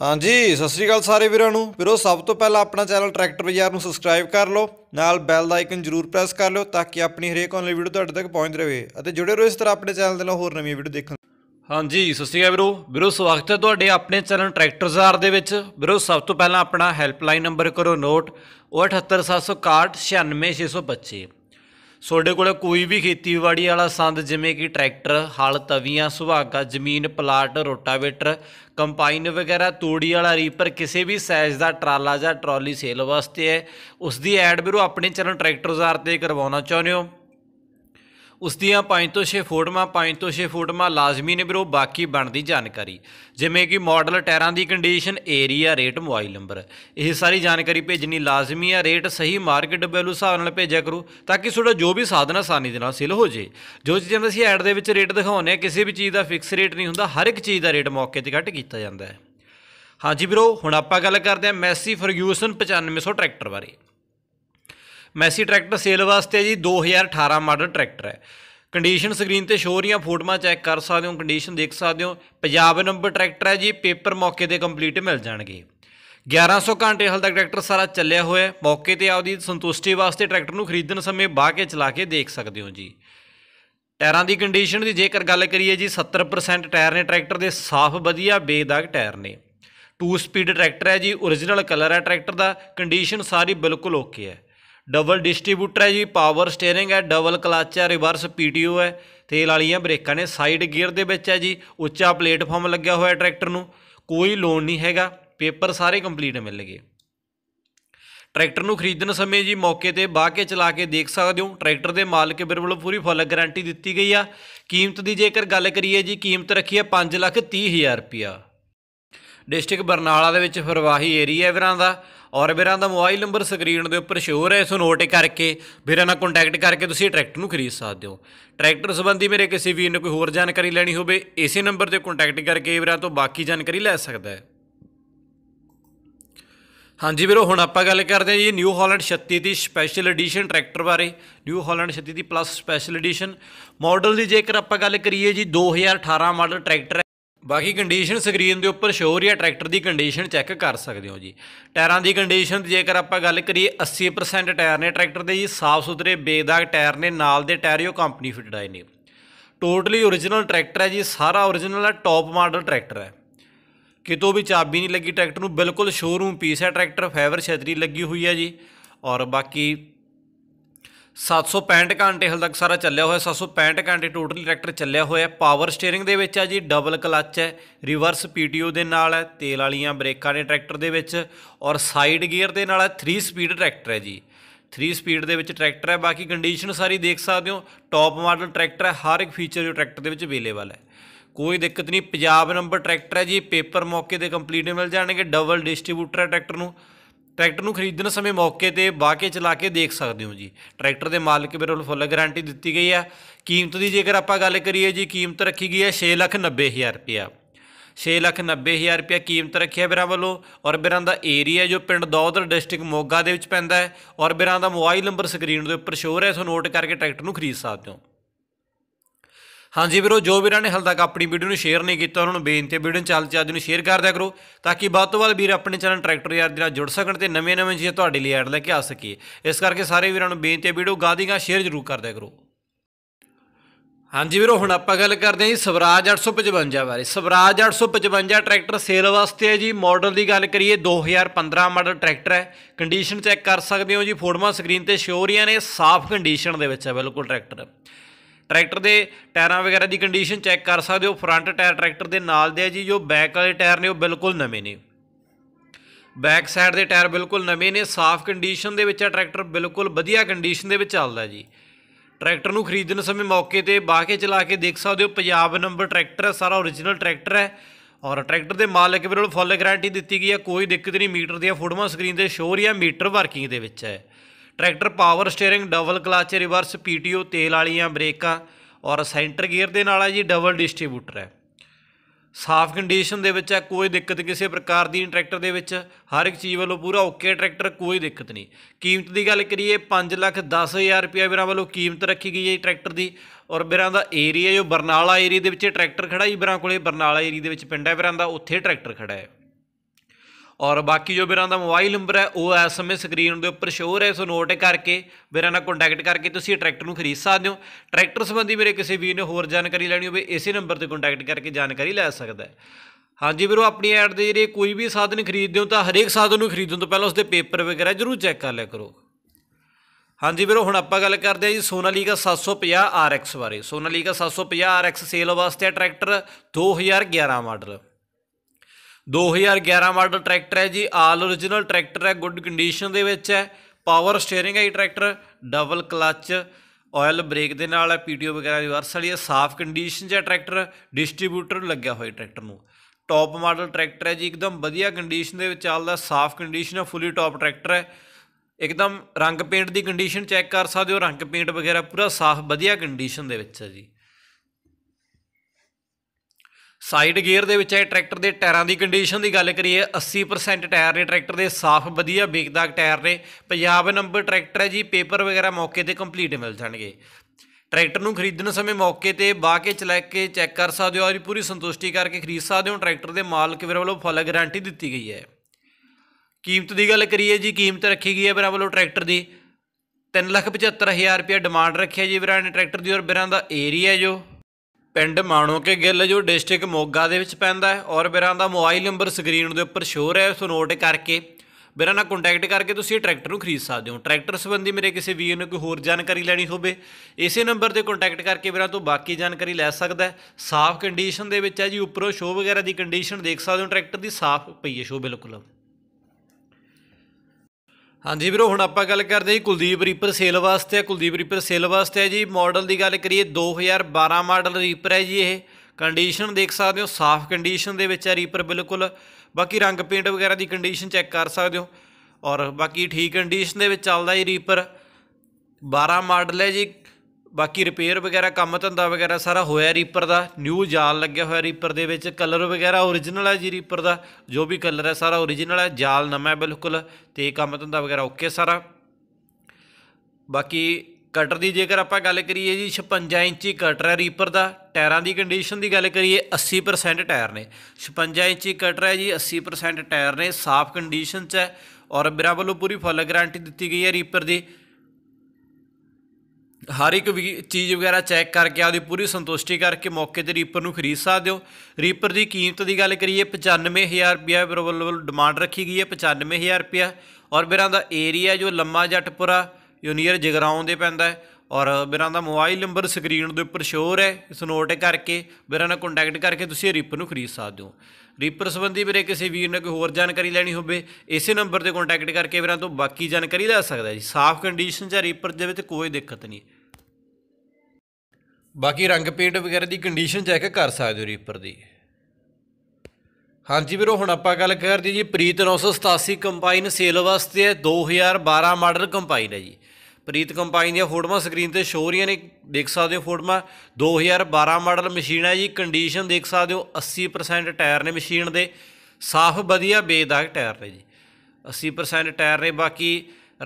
ਹਾਂਜੀ ਸਤਿ ਸ੍ਰੀ ਅਕਾਲ ਸਾਰੇ ਵੀਰਾਂ ਨੂੰ ਵੀਰੋ ਸਭ ਤੋਂ ਪਹਿਲਾਂ ਆਪਣਾ ਚੈਨਲ ਟਰੈਕਟਰ ਬਾਜ਼ਾਰ ਨੂੰ ਸਬਸਕ੍ਰਾਈਬ ਕਰ ਲਓ ਨਾਲ ਬੈਲ ਦਾ ਆਈਕਨ ਜਰੂਰ ਪ੍ਰੈਸ ਕਰ ਲਓ ਤਾਂ ਕਿ ਆਪਣੀ ਹਰੇਕ ਆਨਲਾਈਨ ਵੀਡੀਓ ਤੁਹਾਡੇ ਤੱਕ ਪਹੁੰਚ ਰਹੇ ਅਤੇ ਜੁੜੇ ਰਹੋ ਇਸ ਤਰ੍ਹਾਂ ਆਪਣੇ ਚੈਨਲ ਦੇ ਨਾਲ ਹੋਰ ਨਵੀਆਂ ਵੀਡੀਓ ਦੇਖਣ ਹਾਂਜੀ ਸਤਿ ਸ੍ਰੀ ਅਕਾਲ ਵੀਰੋ ਵੀਰੋ ਸਵਾਗਤ ਹੈ ਤੁਹਾਡੇ ਆਪਣੇ ਚੈਨਲ ਟਰੈਕਟਰ ਬਾਜ਼ਾਰ ਦੇ ਵਿੱਚ ਵੀਰੋ ਸਭ ਤੋਂ ਪਹਿਲਾਂ ਆਪਣਾ ਹੈਲਪਲਾਈਨ ਨੰਬਰ ਕਰੋ ਨੋਟ 78761 96625 ਤੁਹਾਡੇ ਕੋਲੇ ਕੋਈ ਵੀ ਖੇਤੀਬਾੜੀ ਵਾਲਾ ਸੰਦ ਜਿਵੇਂ ਕਿ ਟਰੈਕਟਰ ਹਲ ਤਵੀਆਂ ਸੁਹਾਗਾ ਜ਼ਮੀਨ ਪਲਾਟ ਰੋਟਾਵੇਟਰ ਕੰਪਾਈਨ ਵਗੈਰਾ ਤੋੜੀ ਵਾਲਾ ਰੀਪਰ ਕਿਸੇ ਵੀ ਸਾਈਜ਼ ਦਾ ਟਰਾਲਾ ਜਾਂ ਟਰਾਲੀ ਸੇਲ ਵਾਸਤੇ ਹੈ ਉਸ ਦੀ ਐਡ ਵੀਰੋ ਆਪਣੇ ਚੈਨਲ ਟਰੈਕਟਰ ਜ਼ਾਰ ਤੇ ਕਰਵਾਉਣਾ ਚਾਹੁੰਦੇ ਹੋ ਉਸ ਦੀਆਂ 5 ਤੋਂ 6 ਫੋਟੋਆਂ 5 ਤੋਂ 6 ਫੋਟੋਆਂ ਲਾਜ਼ਮੀ ਨੇ ਵੀਰੋ ਬਾਕੀ ਬਣਦੀ ਜਾਣਕਾਰੀ ਜਿਵੇਂ ਕਿ ਮਾਡਲ ਟਾਇਰਾਂ ਦੀ condition area rate mobile number ਇਹ ਸਾਰੀ ਜਾਣਕਾਰੀ ਭੇਜਣੀ ਲਾਜ਼ਮੀ ਆ ਰੇਟ ਸਹੀ ਮਾਰਕੀਟ ਵੈਲਿਊ ਹਿਸਾਬ ਨਾਲ ਭੇਜਿਆ ਕਰੋ ਤਾਂ ਕਿ ਤੁਹਾਡਾ ਜੋ ਵੀ ਸਾਧਨ ਆਸਾਨੀ ਦੇ ਨਾਲ ਸੇਲ ਹੋ ਜੇ ਜੋ ਚੀਜ਼ਾਂ ਅਸੀਂ ਐਡ ਦੇ ਵਿੱਚ ਰੇਟ ਦਿਖਾਉਂਦੇ ਆ ਕਿਸੇ ਵੀ ਚੀਜ਼ ਦਾ ਫਿਕਸ ਰੇਟ ਨਹੀਂ ਹੁੰਦਾ ਹਰ ਇੱਕ ਚੀਜ਼ ਦਾ ਰੇਟ ਮੌਕੇ ਤੇ ਘੱਟ ਕੀਤਾ ਜਾਂਦਾ ਹੈ ਹਾਂਜੀ ਵੀਰੋ ਹੁਣ ਆਪਾਂ ਗੱਲ ਕਰਦੇ ਆ ਮੈਸੀ ਫਰਗਿਊਸਨ 9500 ਟਰੈਕਟਰ ਬਾਰੇ ਮੈਸੀ ਟਰੈਕਟਰ ਸੇਲ ਵਾਸਤੇ ਜੀ 2018 ਮਾਡਲ ਟਰੈਕਟਰ ਹੈ ਕੰਡੀਸ਼ਨ ਸਕਰੀਨ ਤੇ ਸ਼ੋ ਰਹੀਆਂ ਫੋਟੋਆਂ ਚੈੱਕ ਕਰ ਸਕਦੇ ਹੋ ਕੰਡੀਸ਼ਨ ਦੇਖ ਸਕਦੇ ਹੋ ਪੰਜਾਬ ਨੰਬਰ ਟਰੈਕਟਰ ਹੈ ਜੀ ਪੇਪਰ ਮੌਕੇ ਤੇ ਕੰਪਲੀਟ ਮਿਲ ਜਾਣਗੇ 1100 ਘੰਟੇ ਹਾਲ ਤੱਕ ਟਰੈਕਟਰ ਸਾਰਾ ਚੱਲਿਆ ਹੋਇਆ ਮੌਕੇ ਤੇ ਆਪਦੀ ਸੰਤੁਸ਼ਟੀ ਵਾਸਤੇ ਟਰੈਕਟਰ ਨੂੰ ਖਰੀਦਣ ਸਮੇਂ ਬਾਹ ਕੇ ਚਲਾ ਕੇ ਦੇਖ ਸਕਦੇ ਹੋ ਜੀ ਟਾਇਰਾਂ ਦੀ ਕੰਡੀਸ਼ਨ ਦੀ ਜੇਕਰ ਗੱਲ ਕਰੀਏ ਜੀ 70% ਟਾਇਰ ਨੇ ਟਰੈਕਟਰ ਦੇ ਸਾਫ਼ ਵਧੀਆ ਬੇਦਾਗ ਟਾਇਰ ਨੇ 2 ਸਪੀਡ ਟਰੈਕਟਰ ਹੈ ਜੀ origignal ਕਲਰ ਹੈ ਟਰੈਕਟਰ ਦਾ ਕੰਡੀਸ਼ਨ ਸਾਰੀ ਬਿਲਕੁਲ ਓਕੇ ਹੈ ਡਬਲ ਡਿਸਟ੍ਰੀਬਿਊਟਰ ਹੈ ਜੀ ਪਾਵਰ ਸਟੀering ਹੈ ਡਬਲ ਕਲਚ ਹੈ ਰਿਵਰਸ ਪੀਟੀਓ ਹੈ ਤੇਲ ਵਾਲੀਆਂ ਬ੍ਰੇਕਾਂ ਨੇ ਸਾਈਡ ਗੀਅਰ ਦੇ ਵਿੱਚ ਹੈ ਜੀ ਉੱਚਾ ਪਲੇਟਫਾਰਮ ਲੱਗਿਆ ਹੋਇਆ ਟਰੈਕਟਰ ਨੂੰ ਕੋਈ ਲੋਨ ਨਹੀਂ ਹੈਗਾ ਪੇਪਰ ਸਾਰੇ ਕੰਪਲੀਟ ਮਿਲ ਗਏ ਟਰੈਕਟਰ ਨੂੰ ਖਰੀਦਣ ਸਮੇਂ ਜੀ ਮੌਕੇ ਤੇ ਬਾਹ ਕੇ ਚਲਾ ਕੇ ਦੇਖ ਸਕਦੇ ਹੋ ਟਰੈਕਟਰ ਦੇ ਮਾਲਕ ਵੀਰ ਵੱਲੋਂ ਪੂਰੀ ਫੁੱਲ ਗਾਰੰਟੀ ਦਿੱਤੀ ਗਈ ਆ ਕੀਮਤ ਦੀ ਜੇਕਰ ਗੱਲ ਕਰੀਏ ਜੀ ਕੀਮਤ ਰੱਖੀ ਹੈ 5 ਲੱਖ 30 ਹਜ਼ਾਰ ਰੁਪਇਆ ਡਿਸਟ੍ਰਿਕਟ ਬਰਨਾਲਾ ਦੇ ਵਿੱਚ ਫਰਵਾਹੀ ਏਰੀਆ ਵੀਰਾਂ ਦਾ ਔਰ ਵੀਰਾਂ ਦਾ ਮੋਬਾਈਲ ਨੰਬਰ ਸਕਰੀਨ ਦੇ ਉੱਪਰ ਸ਼ੋਅ ਹੈ ਇਸ ਨੂੰ ਨੋਟ ਕਰਕੇ ਵੀਰਾਂ ਨਾਲ ਕੰਟੈਕਟ ਕਰਕੇ ਤੁਸੀਂ ਟਰੈਕਟਰ ਨੂੰ ਖਰੀਦ ਸਕਦੇ ਹੋ ਟਰੈਕਟਰ ਸੰਬੰਧੀ ਮੇਰੇ ਕਿਸੇ ਵੀਰ ਨੂੰ ਕੋਈ ਹੋਰ ਜਾਣਕਾਰੀ ਲੈਣੀ ਹੋਵੇ ਇਸੇ ਨੰਬਰ ਤੇ ਕੰਟੈਕਟ ਕਰਕੇ ਵੀਰਾਂ ਤੋਂ ਬਾਕੀ ਜਾਣਕਾਰੀ ਲੈ ਸਕਦਾ ਹੈ ਹਾਂਜੀ ਵੀਰੋ ਹੁਣ ਆਪਾਂ ਗੱਲ ਕਰਦੇ ਹਾਂ ਜੀ ਨਿਊ ਹਾਲੈਂਡ 36 ਦੀ ਸਪੈਸ਼ਲ ਐਡੀਸ਼ਨ ਟਰੈਕਟਰ ਬਾਰੇ ਨਿਊ ਹਾਲੈਂਡ 36 ਦੀ ਪਲੱਸ ਸਪੈਸ਼ਲ ਐਡੀਸ਼ਨ ਮਾਡਲ ਦੀ ਜੇਕਰ ਆਪਾਂ ਗੱਲ ਕਰੀਏ ਜੀ 2018 ਮਾਡਲ ਟਰੈਕਟਰ ਬਾਕੀ ਕੰਡੀਸ਼ਨ ਸਕਰੀਨ ਦੇ ਉੱਪਰ ਸ਼ੋਰ ਜਾਂ ਟਰੈਕਟਰ ਦੀ ਕੰਡੀਸ਼ਨ ਚੈੱਕ ਕਰ ਸਕਦੇ ਹੋ ਜੀ ਟਾਇਰਾਂ ਦੀ ਕੰਡੀਸ਼ਨ ਜੇਕਰ ਆਪਾਂ ਗੱਲ ਕਰੀਏ 80% ਟਾਇਰ ਨੇ ਟਰੈਕਟਰ ਦੇ ਜੀ ਸਾਫ ਸੁਥਰੇ ਬੇਦਾਗ ਟਾਇਰ ਨੇ ਨਾਲ ਦੇ ਟਾਇਰ ਉਹ ਕੰਪਨੀ ਫਿਟਡ ਆਏ ਨੇ ਟੋਟਲੀ origignal ਟਰੈਕਟਰ ਹੈ ਜੀ ਸਾਰਾ origignal ਹੈ ਟੌਪ ਮਾਡਲ ਟਰੈਕਟਰ ਹੈ ਕਿਤੋਂ ਵੀ ਚਾਬੀ ਨਹੀਂ ਲੱਗੀ ਟਰੈਕਟਰ ਨੂੰ ਬਿਲਕੁਲ ਸ਼ੋਰੂਮ ਪੀਸ ਹੈ ਟਰੈਕਟਰ ਫਾਈਬਰ ਛਤਰੀ ਲੱਗੀ ਹੋਈ ਹੈ ਜੀ ਔਰ ਬਾਕੀ 765 ਘੰਟੇ ਹਲ ਤੱਕ ਸਾਰਾ ਚੱਲਿਆ ਹੋਇਆ 765 ਘੰਟੇ ਟੋਟਲ ਟਰੈਕਟਰ ਚੱਲਿਆ ਹੋਇਆ ਪਾਵਰ ਸਟੀering ਦੇ ਵਿੱਚ ਆ ਜੀ ਡਬਲ ਕਲੱਚ ਹੈ ਰਿਵਰਸ ਪੀਟੀਓ ਦੇ ਨਾਲ ਹੈ ਤੇਲ ਵਾਲੀਆਂ ਬ੍ਰੇਕਾਂ ਨੇ ਟਰੈਕਟਰ ਦੇ ਵਿੱਚ ਔਰ ਸਾਈਡ ਗੀਅਰ ਦੇ ਨਾਲ ਹੈ 3 ਸਪੀਡ ਟਰੈਕਟਰ ਹੈ ਜੀ 3 ਸਪੀਡ ਦੇ ਵਿੱਚ ਟਰੈਕਟਰ ਹੈ ਬਾਕੀ ਕੰਡੀਸ਼ਨ ਸਾਰੀ ਦੇਖ ਸਕਦੇ ਹੋ ਟੌਪ ਮਾਡਲ ਟਰੈਕਟਰ ਹੈ ਹਰ ਇੱਕ ਫੀਚਰ ਜੋ ਟਰੈਕਟਰ ਦੇ ਵਿੱਚ ਅਵੇਲੇਬਲ ਹੈ ਕੋਈ ਦਿੱਕਤ ਨਹੀਂ ਪੰਜਾਬ ਨੰਬਰ ਟਰੈਕਟਰ ਹੈ ਜੀ ਪੇਪਰ ਮੌਕੇ ਦੇ ਕੰਪਲੀਟ ਮਿਲ ਜਾਣਗੇ ਡਬਲ ਡਿਸਟ੍ਰੀਬਿਊਟਰ ਹੈ ਟਰੈਕਟਰ ਨੂੰ ਟਰੈਕਟਰ ਨੂੰ ਖਰੀਦਣ ਸਮੇਂ ਮੌਕੇ ਤੇ ਬਾਕੇ ਚਲਾ ਕੇ ਦੇਖ ਸਕਦੇ ਹੋ ਜੀ ਟਰੈਕਟਰ ਦੇ ਮਾਲਕ ਵੱਲੋਂ ਫੁੱਲ ਗਾਰੰਟੀ ਦਿੱਤੀ ਗਈ ਆ ਕੀਮਤ ਦੀ ਜੇਕਰ ਆਪਾਂ ਗੱਲ ਕਰੀਏ ਜੀ ਕੀਮਤ ਰੱਖੀ ਗਈ ਹੈ 6,90,000 ਰੁਪਇਆ 6,90,000 ਰੁਪਇਆ ਕੀਮਤ ਰੱਖਿਆ ਬਿਰਾਂ ਵੱਲੋਂ ਔਰ ਬਿਰਾਂ ਦਾ ਏਰੀਆ ਜੋ ਪਿੰਡ ਦੌਦਰ ਡਿਸਟ੍ਰਿਕਟ ਮੋਗਾ ਦੇ ਵਿੱਚ ਪੈਂਦਾ ਹੈ ਔਰ ਬਿਰਾਂ ਦਾ ਮੋਬਾਈਲ ਨੰਬਰ ਸਕਰੀਨ ਦੇ ਉੱਪਰ ਸ਼ੋਅ ਹੈ ਸੋ ਨੋਟ ਕਰਕੇ ਟਰੈਕਟਰ ਨੂੰ ਖਰੀਦ ਸਕਦੇ ਹੋ ਹਾਂਜੀ ਵੀਰੋ ਜੋ ਵੀਰਾਂ ਨੇ ਹਾਲ ਤੱਕ ਆਪਣੀ ਵੀਡੀਓ ਨੂੰ ਸ਼ੇਅਰ ਨਹੀਂ ਕੀਤਾ ਉਹਨਾਂ ਨੂੰ ਬੇਨਤੀ ਵੀਡੀਓ ਚੱਲ ਚੱਜ ਨੂੰ ਸ਼ੇਅਰ ਕਰ ਦਿਆ ਕਰੋ ਤਾਂ ਕਿ ਵੱਧ ਤੋਂ ਵੱਧ ਵੀਰ ਆਪਣੇ ਚੈਨਲ ਟਰੈਕਟਰ ਯਾਰ ਦੇ ਨਾਲ ਜੁੜ ਸਕਣ ਤੇ ਨਵੇਂ-ਨਵੇਂ ਜੀ ਤੁਹਾਡੇ ਲਈ ਐਡ ਲੈ ਕੇ ਆ ਸਕੀਏ ਇਸ ਕਰਕੇ ਸਾਰੇ ਵੀਰਾਂ ਨੂੰ ਬੇਨਤੀ ਹੈ ਵੀਡੀਓ ਗਾਦੀਗਾ ਸ਼ੇਅਰ ਜ਼ਰੂਰ ਕਰ ਦਿਆ ਕਰੋ ਹਾਂਜੀ ਵੀਰੋ ਹੁਣ ਆਪਾਂ ਗੱਲ ਕਰਦੇ ਹਾਂ ਜੀ ਸਵਰਾਜ 855 ਬਾਰੇ ਸਵਰਾਜ 855 ਟਰੈਕਟਰ ਸੇਲ ਵਾਸਤੇ ਹੈ ਜੀ ਮਾਡਲ ਦੀ ਗੱਲ ਕਰੀਏ 2015 ਮਾਡਲ ਟਰੈਕਟਰ ਹੈ ਕੰਡੀਸ਼ਨ ਚੈੱਕ ਕਰ ਸਕਦੇ ਹੋ ਜੀ ਫੋਟੋਆਂ ਸਕਰੀਨ ਤੇ ਰਹੀਆਂ ਨੇ ਸਾਫ਼ ਕੰਡੀਸ਼ਨ ਦੇ ਵਿੱਚ ਹੈ ਬਿਲਕੁਲ ਟਰੈਕਟਰ ਟਰੈਕਟਰ ਦੇ ਟਾਇਰਾਂ ਵਗੈਰਾ ਦੀ ਕੰਡੀਸ਼ਨ ਚੈੱਕ ਕਰ ਸਕਦੇ ਹੋ ਫਰੰਟ ਟਾਇਰ ਟਰੈਕਟਰ ਦੇ ਨਾਲ ਦੇ ਆ ਜੀ ਜੋ ਬੈਕ ਵਾਲੇ ਟਾਇਰ ਨੇ ਉਹ ਬਿਲਕੁਲ ਨਵੇਂ ਨੇ ਬੈਕ ਸਾਈਡ ਦੇ ਟਾਇਰ ਬਿਲਕੁਲ ਨਵੇਂ ਨੇ ਸਾਫ਼ ਕੰਡੀਸ਼ਨ ਦੇ ਵਿੱਚ ਆ ਟਰੈਕਟਰ ਬਿਲਕੁਲ ਵਧੀਆ ਕੰਡੀਸ਼ਨ ਦੇ ਵਿੱਚ ਚੱਲਦਾ ਜੀ ਟਰੈਕਟਰ ਨੂੰ ਖਰੀਦਣ ਸਮੇਂ ਮੌਕੇ ਤੇ ਬਾਕੇ ਚਲਾ ਕੇ ਦੇਖ ਸਕਦੇ ਹੋ ਪੰਜਾਬ ਨੰਬਰ ਟਰੈਕਟਰ ਹੈ ਸਾਰਾ origignal ਟਰੈਕਟਰ ਹੈ ਔਰ ਟਰੈਕਟਰ ਦੇ ਮਾਲਕ ਵੱਲੋਂ ਫੁੱਲ ਗਾਰੰਟੀ ਦਿੱਤੀ ਗਈ ਹੈ ਕੋਈ ਦਿੱਕਤ ਨਹੀਂ ਮੀਟਰ ਦੀਆਂ ਫੋਟੋਆਂ ਸਕਰੀਨ ਤੇ ਸ਼ੋਅ ਰਹੀ ਹੈ ਮੀਟਰ ਵਰਕਿੰਗ ਦੇ ਵਿੱਚ ਹੈ tractor power steering double clutch reverse PTO ਤੇਲ ਵਾਲੀਆਂ ਬ੍ਰੇਕਾਂ ਔਰ ਸੈਂਟਰ ਗੇਅਰ ਦੇ ਨਾਲ ਆ ਜੀ ਡਬਲ ਡਿਸਟ੍ਰੀਬਿਊਟਰ ਹੈ ਸਾਫ ਕੰਡੀਸ਼ਨ ਦੇ ਵਿੱਚ ਹੈ ਕੋਈ ਦਿੱਕਤ ਕਿਸੇ ਪ੍ਰਕਾਰ ਦੀ ਨਹੀਂ ਟਰੈਕਟਰ ਦੇ ਵਿੱਚ ਹਰ ਇੱਕ ਚੀਜ਼ ਵੱਲੋਂ ਪੂਰਾ ਓਕੇ ਟਰੈਕਟਰ ਕੋਈ ਦਿੱਕਤ ਨਹੀਂ ਕੀਮਤ ਦੀ ਗੱਲ ਕਰੀਏ 5 ਲੱਖ 10000 ਰੁਪਏ ਵੀਰਾਂ ਵੱਲੋਂ ਕੀਮਤ ਰੱਖੀ ਗਈ ਹੈ ਟਰੈਕਟਰ ਦੀ ਔਰ ਵੀਰਾਂ ਦਾ ਏਰੀਆ ਜੋ ਬਰਨਾਲਾ ਏਰੀਆ ਦੇ ਵਿੱਚ ਟਰੈਕਟਰ ਖੜਾ ਹੀ ਵੀਰਾਂ ਕੋਲੇ ਬਰਨਾਲਾ ਏਰੀਆ ਦੇ ਵਿੱਚ ਪਿੰਡ ਹੈ ਵੀਰਾਂ ਦਾ ਉੱਥੇ ਟਰੈਕਟਰ ਖੜਾ ਹੈ ਔਰ ਬਾਕੀ ਜੋ ਵੀਰਾਂ ਦਾ ਮੋਬਾਈਲ ਨੰਬਰ ਹੈ ਉਹ ਇਸ ਸਮੇਂ ਸਕਰੀਨ ਦੇ ਉੱਪਰ ਸ਼ੋਅ ਰਿਹਾ ਸੋ ਨੋਟ ਕਰਕੇ ਵੀਰਾਂ ਨਾਲ ਕੰਟੈਕਟ ਕਰਕੇ ਤੁਸੀਂ ਟਰੈਕਟਰ ਨੂੰ ਖਰੀਦ ਸਕਦੇ ਹੋ ਟਰੈਕਟਰ ਸੰਬੰਧੀ ਮੇਰੇ ਕਿਸੇ ਵੀਰ ਨੇ ਹੋਰ ਜਾਣਕਾਰੀ ਲੈਣੀ ਹੋਵੇ ਇਸੇ ਨੰਬਰ ਤੇ ਕੰਟੈਕਟ ਕਰਕੇ ਜਾਣਕਾਰੀ ਲੈ ਸਕਦਾ ਹੈ ਹਾਂਜੀ ਵੀਰੋ ਆਪਣੀ ਐਡ ਦੇ ਜਿਹੜੇ ਕੋਈ ਵੀ ਸਾਧਨ ਖਰੀਦਦੇ ਹੋ ਤਾਂ ਹਰੇਕ ਸਾਧਨ ਨੂੰ ਖਰੀਦਣ ਤੋਂ ਪਹਿਲਾਂ ਉਸਦੇ ਪੇਪਰ ਵਗੈਰਾ ਜ਼ਰੂਰ ਚੈੱਕ ਕਰ ਲਿਆ ਕਰੋ ਹਾਂਜੀ ਵੀਰੋ ਹੁਣ ਆਪਾਂ ਗੱਲ ਕਰਦੇ ਹਾਂ ਜੀ ਸੋਨਾਲੀਕਾ 750 RX ਬਾਰੇ ਸੋਨਾਲੀਕਾ 750 RX ਸੇਲ ਵਾਸਤੇ ਟਰੈਕਟਰ 2011 ਮਾਡਲ 2011 ਮਾਡਲ ਟਰੈਕਟਰ ਹੈ ਜੀ ਆਲ origignal ਟਰੈਕਟਰ ਹੈ ਗੁੱਡ ਕੰਡੀਸ਼ਨ ਦੇ ਵਿੱਚ ਹੈ ਪਾਵਰ ਸਟੀering ਹੈ ਇਹ tractor double clutch oil brake ਦੇ ਨਾਲ ਹੈ ਪੀਟੀਓ ਵਗੈਰਾ ਰਿਵਰਸ ਵਾਲੀ ਹੈ ਸਾਫ਼ ਕੰਡੀਸ਼ਨ 'ਚ ਹੈ ਟਰੈਕਟਰ ਡਿਸਟ੍ਰੀਬਿਊਟਰ ਲੱਗਿਆ ਹੋਇਆ ਟਰੈਕਟਰ ਨੂੰ ਟੌਪ ਮਾਡਲ ਟਰੈਕਟਰ ਹੈ ਜੀ ਇੱਕਦਮ ਵਧੀਆ ਕੰਡੀਸ਼ਨ ਦੇ ਵਿੱਚ ਚੱਲਦਾ ਸਾਫ਼ ਕੰਡੀਸ਼ਨ ਹੈ ਫੁੱਲੀ ਟੌਪ ਟਰੈਕਟਰ ਹੈ ਇੱਕਦਮ ਰੰਗ ਪੇਂਟ ਦੀ ਕੰਡੀਸ਼ਨ ਚੈੱਕ ਕਰ ਸਕਦੇ ਹੋ ਰੰਗ ਪੇਂਟ ਵਗੈਰਾ ਪੂਰਾ ਸਾਫ਼ ਵਧੀਆ ਕੰਡੀਸ਼ਨ ਦੇ ਵਿੱਚ ਹੈ ਜੀ ਸਾਈਡ ਗੇਅਰ ਦੇ ਵਿੱਚ ਹੈ ਟਰੈਕਟਰ ਦੇ ਟਾਇਰਾਂ ਦੀ ਕੰਡੀਸ਼ਨ ਦੀ ਗੱਲ ਕਰੀਏ 80% ਟਾਇਰ ਨੇ ਟਰੈਕਟਰ ਦੇ ਸਾਫ਼ ਵਧੀਆ ਬੇਕਦਾਗ ਟਾਇਰ ਨੇ ਪੰਜਾਬ ਨੰਬਰ ਟਰੈਕਟਰ ਹੈ ਜੀ ਪੇਪਰ ਵਗੈਰਾ ਮੌਕੇ ਤੇ ਕੰਪਲੀਟ ਮਿਲ ਜਾਣਗੇ ਟਰੈਕਟਰ ਨੂੰ ਖਰੀਦਣ ਸਮੇਂ ਮੌਕੇ ਤੇ ਬਾਕੇ ਕੇ ਚਲਾ ਕੇ ਚੈੱਕ ਕਰ ਸਕਦੇ ਹੋ ਔਰ ਪੂਰੀ ਸੰਤੁਸ਼ਟੀ ਕਰਕੇ ਖਰੀਦ ਸਕਦੇ ਹੋ ਟਰੈਕਟਰ ਦੇ ਮਾਲਕ ਵੀਰ ਵੱਲੋਂ ਫੁੱਲ ਗਾਰੰਟੀ ਦਿੱਤੀ ਗਈ ਹੈ ਕੀਮਤ ਦੀ ਗੱਲ ਕਰੀਏ ਜੀ ਕੀਮਤ ਰੱਖੀ ਗਈ ਹੈ ਵੀਰਾਂ ਵੱਲੋਂ ਟਰੈਕਟਰ ਦੀ 375000 ਰੁਪਏ ਡਿਮਾਂਡ ਰੱਖਿਆ ਜੀ ਵੀਰਾਂ ਨੇ ਟਰੈਕਟਰ ਦੀ ਔਰ ਵੀਰਾਂ ਦਾ ਏਰੀਆ ਜੋ ਪਿੰਡ ਮਾਣੋਕੇ ਗਿੱਲ ਜੋ ਡਿਸਟ੍ਰਿਕਟ ਮੋਗਾ ਦੇ ਵਿੱਚ ਪੈਂਦਾ ਹੈ ਔਰ ਵੀਰਾਂ ਦਾ ਮੋਬਾਈਲ ਨੰਬਰ ਸਕਰੀਨ ਦੇ ਉੱਪਰ ਸ਼ੋਅ ਹੈ ਉਸ ਨੋਟ ਕਰਕੇ ਵੀਰਾਂ ਨਾਲ ਕੰਟੈਕਟ ਕਰਕੇ ਤੁਸੀਂ ਟਰੈਕਟਰ ਨੂੰ ਖਰੀਦ ਸਕਦੇ ਹੋ ਟਰੈਕਟਰ ਸੰਬੰਧੀ ਮੇਰੇ ਕਿਸੇ ਵੀਰ ਨੂੰ ਕੋਈ ਹੋਰ ਜਾਣਕਾਰੀ ਲੈਣੀ ਹੋਵੇ ਇਸੇ ਨੰਬਰ ਤੇ ਕੰਟੈਕਟ ਕਰਕੇ ਵੀਰਾਂ ਤੋਂ ਬਾਕੀ ਜਾਣਕਾਰੀ ਲੈ ਸਕਦਾ ਸਾਫ਼ ਕੰਡੀਸ਼ਨ ਦੇ ਵਿੱਚ ਹੈ ਜੀ ਉੱਪਰੋਂ ਸ਼ੋਅ ਵਗੈਰਾ ਦੀ ਕੰਡੀਸ਼ਨ ਦੇਖ ਸਕਦੇ ਹੋ ਟਰੈਕਟਰ ਦੀ ਸਾਫ਼ ਪਈ ਹੈ ਸ਼ੋਅ ਬਿਲਕੁਲ ਹਾਂਜੀ ਵੀਰੋ ਹੁਣ ਆਪਾਂ ਗੱਲ ਕਰਦੇ ਹਾਂ ਜੀ ਕੁਲਦੀਪ ਰੀਪਰ ਸੇਲ ਵਾਸਤੇ ਕੁਲਦੀਪ ਰੀਪਰ ਸੇਲ ਵਾਸਤੇ ਹੈ ਜੀ ਮਾਡਲ ਦੀ ਗੱਲ ਕਰੀਏ 2012 ਮਾਡਲ ਰੀਪਰ ਹੈ ਜੀ ਇਹ ਕੰਡੀਸ਼ਨ ਦੇਖ ਸਕਦੇ ਹੋ ਸਾਫ਼ ਕੰਡੀਸ਼ਨ ਦੇ ਵਿੱਚ ਹੈ ਰੀਪਰ ਬਿਲਕੁਲ ਬਾਕੀ ਰੰਗ ਪੇਂਟ ਵਗੈਰਾ ਦੀ ਕੰਡੀਸ਼ਨ ਚੈੱਕ ਕਰ ਸਕਦੇ ਹੋ ਔਰ ਬਾਕੀ ਠੀਕ ਕੰਡੀਸ਼ਨ ਦੇ ਵਿੱਚ ਚੱਲਦਾ ਜੀ ਰੀਪਰ 12 ਮਾਡਲ ਹੈ ਜੀ ਬਾਕੀ ਰਿਪੇਅਰ ਵਗੈਰਾ ਕੰਮ ਧੰਦਾ ਵਗੈਰਾ ਸਾਰਾ ਹੋਇਆ ਰੀਪਰ ਦਾ ਨਿਊ ਜਾਲ ਲੱਗਿਆ ਹੋਇਆ ਰੀਪਰ ਦੇ ਵਿੱਚ ਕਲਰ ਵਗੈਰਾ origignal ਹੈ ਜੀ ਰੀਪਰ ਦਾ ਜੋ ਵੀ ਕਲਰ ਹੈ ਸਾਰਾ origignal ਹੈ ਜਾਲ ਨਵਾਂ ਬਿਲਕੁਲ ਤੇ ਕੰਮ ਧੰਦਾ ਵਗੈਰਾ ਓਕੇ ਸਾਰਾ ਬਾਕੀ ਕਟਰ ਦੀ ਜੇਕਰ ਆਪਾਂ ਗੱਲ ਕਰੀਏ ਜੀ 56 ਇੰਚੀ ਕਟਰ ਹੈ ਰੀਪਰ ਦਾ ਟਾਇਰਾਂ ਦੀ ਕੰਡੀਸ਼ਨ ਦੀ ਗੱਲ ਕਰੀਏ 80% ਟਾਇਰ ਨੇ 56 ਇੰਚੀ ਕਟਰ ਹੈ ਜੀ 80% ਟਾਇਰ ਨੇ ਸਾਫ਼ ਕੰਡੀਸ਼ਨ 'ਚ ਹੈ ਔਰ ਮੇਰਾ ਵੱਲੋਂ ਪੂਰੀ ਫੁੱਲ ਗਾਰੰਟੀ ਦਿੱਤੀ ਗਈ ਹੈ ਰੀਪਰ ਦੀ ਹਰ ਇੱਕ ਵੀ ਚੀਜ਼ ਵਗੈਰਾ ਚੈੱਕ ਕਰਕੇ ਆਉਦੀ ਪੂਰੀ ਸੰਤੁਸ਼ਟੀ ਕਰਕੇ ਮੌਕੇ ਤੇ ਰੀਪਰ ਨੂੰ ਖਰੀਦ ਸਕਦੇ ਹੋ ਰੀਪਰ ਦੀ ਕੀਮਤ ਦੀ ਗੱਲ ਕਰੀਏ 95000 ਰੁਪਿਆ ਅਵੇਲੇਬਲ ਡਿਮਾਂਡ ਰੱਖੀ ਗਈ ਹੈ 95000 ਰੁਪਿਆ ਔਰ ਮੇਰਾ ਦਾ ਏਰੀਆ ਜੋ ਲੰਮਾ ਜੱਟਪੁਰਾ ਯੂਨੀਅਰ ਜਗਰਾਉਂ ਦੇ ਪੈਂਦਾ ਹੈ ਔਰ ਮੇਰਾ ਦਾ ਮੋਬਾਈਲ ਨੰਬਰ ਸਕਰੀਨ ਦੇ ਉੱਪਰ ਸ਼ੋਅਰ ਹੈ ਇਸ ਨੋਟ ਕਰਕੇ ਮੇਰਾ ਨਾਲ ਕੰਟੈਕਟ ਕਰਕੇ ਤੁਸੀਂ ਰੀਪਰ ਨੂੰ ਖਰੀਦ ਸਕਦੇ ਹੋ ਰੀਪਰ ਸੰਬੰਧੀ ਵੀਰੇ ਕਿਸੇ ਵੀਰ ਨੇ ਕੋਈ ਹੋਰ ਜਾਣਕਾਰੀ ਲੈਣੀ ਹੋਵੇ ਇਸੇ ਨੰਬਰ ਤੇ ਕੰਟੈਕਟ ਕਰਕੇ ਵੀਰਾਂ ਤੋਂ ਬਾਕੀ ਜਾਣਕਾਰੀ ਲੈ ਸਕਦਾ ਜੀ ਸਾਫ਼ ਕੰਡੀਸ਼ਨ 'ਚ ਰੀਪਰ ਦੇ ਵਿੱਚ ਕੋਈ ਦਿੱਕਤ ਨਹੀਂ ਬਾਕੀ ਰੰਗ ਪੇਂਟ ਵਗੈਰਾ ਦੀ ਕੰਡੀਸ਼ਨ ਚੈੱਕ ਕਰ ਸਕਦੇ ਹੋ ਰੀਪਰ ਦੀ ਹਾਂਜੀ ਵੀਰੋ ਹੁਣ ਆਪਾਂ ਗੱਲ ਕਰਦੇ ਜੀ ਪ੍ਰੀਤ 987 ਕੰਪਾਈਨ ਸੇਲ ਵਾਸਤੇ ਹੈ 2012 ਮਾਡਲ ਕੰਪਾਈਨ ਹੈ ਜੀ ਪ੍ਰੀਤ ਕੰਪਾਈਨ ਦੀਆਂ ਫੋਟੋਆਂ ਸਕਰੀਨ ਤੇ ਸ਼ੋ ਹੋ ਰਹੀਆਂ ਨੇ ਦੇਖ ਸਕਦੇ ਹੋ ਫੋਟੋਆਂ 2012 ਮਾਡਲ ਮਸ਼ੀਨ ਹੈ ਜੀ ਕੰਡੀਸ਼ਨ ਦੇਖ ਸਕਦੇ ਹੋ 80% ਟਾਇਰ ਨੇ ਮਸ਼ੀਨ ਦੇ ਸਾਫ਼ ਵਧੀਆ ਬੇਦਾਗ ਟਾਇਰ ਨੇ ਜੀ 80% ਟਾਇਰ ਨੇ ਬਾਕੀ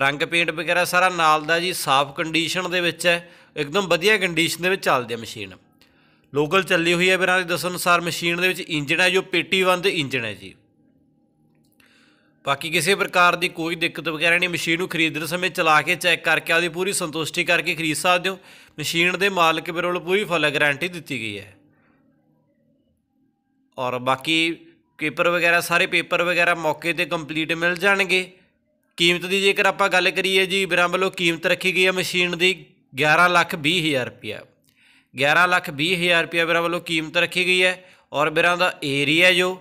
ਰੰਗ ਪੇਂਟ ਵਗੈਰਾ ਸਾਰਾ ਨਾਲ ਦਾ ਜੀ ਸਾਫ਼ ਕੰਡੀਸ਼ਨ ਦੇ ਵਿੱਚ ਹੈ ਇੱਕਦਮ ਵਧੀਆ ਕੰਡੀਸ਼ਨ ਦੇ ਵਿੱਚ ਚੱਲਦੀ ਹੈ ਮਸ਼ੀਨ ਲੋਕਲ ਚੱਲੀ ਹੋਈ ਹੈ ਵੀਰਾਂ ਦੇ ਦੱਸਣ ਅਨੁਸਾਰ ਮਸ਼ੀਨ ਦੇ ਵਿੱਚ ਇੰਜਣ ਹੈ ਜੋ ਪੇਟੀ ਬੰਦ ਇੰਜਣ ਹੈ ਜੀ ਬਾਕੀ ਕਿਸੇ ਪ੍ਰਕਾਰ ਦੀ ਕੋਈ ਦਿੱਕਤ ਵਗੈਰਾ ਨਹੀਂ ਮਸ਼ੀਨ ਨੂੰ ਖਰੀਦਣ ਸਮੇਂ ਚਲਾ ਕੇ ਚੈੱਕ ਕਰਕੇ ਆਪਦੀ ਪੂਰੀ ਸੰਤੁਸ਼ਟੀ ਕਰਕੇ ਖਰੀਦ ਸਕਦੇ ਹੋ ਮਸ਼ੀਨ ਦੇ ਮਾਲਕ ਵੱਲੋਂ ਪੂਰੀ ਫੁੱਲ ਗਾਰੰਟੀ ਦਿੱਤੀ ਗਈ ਹੈ ਔਰ ਬਾਕੀ ਪੇਪਰ ਵਗੈਰਾ ਸਾਰੇ ਪੇਪਰ ਵਗੈਰਾ ਮੌਕੇ ਤੇ ਕੰਪਲੀਟ ਮਿਲ ਜਾਣਗੇ ਕੀਮਤ ਦੀ ਜੇਕਰ ਆਪਾਂ ਗੱਲ ਕਰੀਏ ਜੀ ਬਿਰਾਂ ਵੱਲੋਂ ਕੀਮਤ ਰੱਖੀ ਗਈ ਹੈ ਮਸ਼ੀਨ ਦੀ 11 ਲੱਖ 20 ਹਜ਼ਾਰ ਰੁਪਇਆ 11 ਲੱਖ 20 ਹਜ਼ਾਰ ਰੁਪਇਆ ਬਿਰਾਂ ਵੱਲੋਂ ਕੀਮਤ ਰੱਖੀ ਗਈ ਹੈ ਔਰ ਬਿਰਾਂ ਦਾ ਏਰੀਆ ਜੋ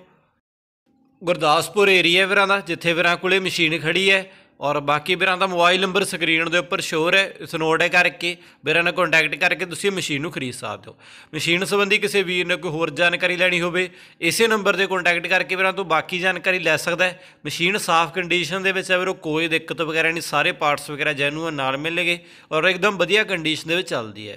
ਗੁਰਦਾਸਪੁਰ ਏਰੀਆ ਵੀਰਾਂ ਦਾ ਜਿੱਥੇ ਵੀਰਾਂ ਕੋਲੇ ਮਸ਼ੀਨ ਖੜੀ ਹੈ ਔਰ ਬਾਕੀ ਵੀਰਾਂ ਦਾ ਮੋਬਾਈਲ ਨੰਬਰ ਸਕਰੀਨ ਦੇ ਉੱਪਰ ਸ਼ੋਰ ਹੈ ਇਸ ਨੋਟ ਕਰਕੇ ਵੀਰਾਂ ਨਾਲ ਕੰਟੈਕਟ ਕਰਕੇ ਤੁਸੀਂ ਮਸ਼ੀਨ ਨੂੰ ਖਰੀਦ ਸਕਦੇ ਹੋ ਮਸ਼ੀਨ ਸੰਬੰਧੀ ਕਿਸੇ ਵੀਰ ਨੇ ਕੋਈ ਹੋਰ ਜਾਣਕਾਰੀ ਲੈਣੀ ਹੋਵੇ ਇਸੇ ਨੰਬਰ ਤੇ ਕੰਟੈਕਟ ਕਰਕੇ ਵੀਰਾਂ ਤੋਂ ਬਾਕੀ ਜਾਣਕਾਰੀ ਲੈ ਸਕਦਾ ਹੈ ਮਸ਼ੀਨ ਸਾਫ਼ ਕੰਡੀਸ਼ਨ ਦੇ ਵਿੱਚ ਹੈ ਵੀਰੋ ਕੋਈ ਦਿੱਕਤ ਵਗੈਰਾ ਨਹੀਂ ਸਾਰੇ ਪਾਰਟਸ ਵਗੈਰਾ ਜੈਨੂਅਨ ਨਾਲ ਮਿਲਣਗੇ ਔਰ ਇੱਕਦਮ ਵਧੀਆ ਕੰਡੀਸ਼ਨ ਦੇ ਵਿੱਚ ਚੱਲਦੀ ਹੈ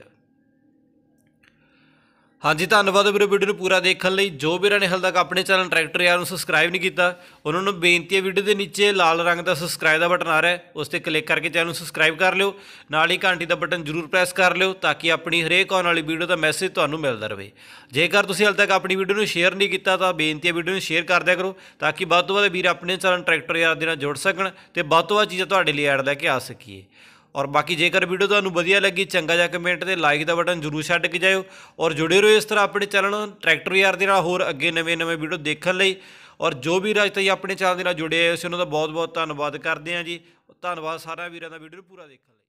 ਹਾਂਜੀ ਧੰਨਵਾਦ ਵੀਰੇ ਵੀਡੀਓ ਨੂੰ ਪੂਰਾ ਦੇਖਣ ਲਈ ਜੋ ਵੀਰਾਂ ਨੇ ਹਾਲ ਤੱਕ ਆਪਣੇ ਚੈਨਲ ਟਰੈਕਟਰ ਯਾਰ ਨੂੰ ਸਬਸਕ੍ਰਾਈਬ ਨਹੀਂ ਕੀਤਾ ਉਹਨਾਂ ਨੂੰ ਬੇਨਤੀ ਹੈ ਵੀਡੀਓ ਦੇ ਨੀਚੇ ਲਾਲ ਰੰਗ ਦਾ ਸਬਸਕ੍ਰਾਈਬ ਦਾ ਬਟਨ ਆ ਰਿਹਾ ਹੈ ਉਸ ਤੇ ਕਲਿੱਕ ਕਰਕੇ ਚੈਨਲ ਨੂੰ ਸਬਸਕ੍ਰਾਈਬ ਕਰ ਲਿਓ ਨਾਲ ਹੀ ਘੰਟੀ ਦਾ ਬਟਨ ਜ਼ਰੂਰ ਪ੍ਰੈਸ ਕਰ ਲਿਓ ਤਾਂ ਕਿ ਆਪਣੀ ਹਰੇਕ ਆਉਣ ਵਾਲੀ ਵੀਡੀਓ ਦਾ ਮੈਸੇਜ ਤੁਹਾਨੂੰ ਮਿਲਦਾ ਰਹੇ ਜੇਕਰ ਤੁਸੀਂ ਹਾਲ ਤੱਕ ਆਪਣੀ ਵੀਡੀਓ ਨੂੰ ਸ਼ੇਅਰ ਨਹੀਂ ਕੀਤਾ ਤਾਂ ਬੇਨਤੀ ਹੈ ਵੀਡੀਓ ਨੂੰ ਸ਼ੇਅਰ ਕਰ ਦਿਆ ਕਰੋ ਤਾਂ ਕਿ ਵੱਧ ਤੋਂ ਵੱਧ ਵੀਰ ਆਪਣੇ ਚੈਨਲ ਟਰੈਕਟਰ ਯਾਰ ਦੇ ਨਾਲ ਜੁੜ ਸਕਣ ਤੇ ਵੱਧ ਤੋਂ ਵੱਧ ਚੀਜ਼ਾਂ ਤੁਹਾਡੇ ਲਈ ਐਡ ਲੈ ਕੇ ਆ ਸਕੀਏ ਔਰ ਬਾਕੀ ਜੇਕਰ ਵੀਡੀਓ ਤੁਹਾਨੂੰ ਵਧੀਆ ਲੱਗੀ ਚੰਗਾ ਜਾਂ ਕਮੈਂਟ ਤੇ ਲਾਈਕ ਦਾ ਬਟਨ ਜ਼ਰੂਰ ਛੱਡ ਕੇ ਜਾਇਓ ਔਰ ਜੁੜੇ ਰਹੋ ਇਸ ਤਰ੍ਹਾਂ ਆਪਣੇ ਚੈਨਲ ਟਰੈਕਟਰ ਯਾਰ ਦੇ ਨਾਲ ਹੋਰ ਅੱਗੇ ਨਵੇਂ-ਨਵੇਂ ਵੀਡੀਓ ਦੇਖਣ ਲਈ ਔਰ ਜੋ ਵੀ ਤਾਈ ਆਪਣੇ ਚੈਨਲ ਦੇ ਨਾਲ ਜੁੜੇ ਆਏ ਸੀ ਉਹਨਾਂ ਦਾ ਬਹੁਤ-ਬਹੁਤ ਧੰਨਵਾਦ ਕਰਦੇ ਆਂ ਜੀ ਧੰਨਵਾਦ ਸਾਰਿਆਂ ਵੀਰਾਂ ਦਾ ਵੀਡੀਓ ਪੂਰਾ ਦੇਖਣ